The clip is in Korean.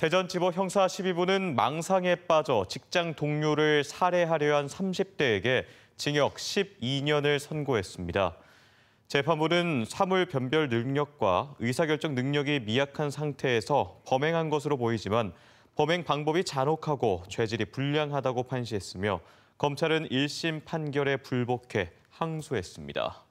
대전지법 형사 12부는 망상에 빠져 직장 동료를 살해하려 한 30대에게 징역 12년을 선고했습니다. 재판부는 사물 변별 능력과 의사결정 능력이 미약한 상태에서 범행한 것으로 보이지만 범행 방법이 잔혹하고 죄질이 불량하다고 판시했으며 검찰은 1심 판결에 불복해 항소했습니다.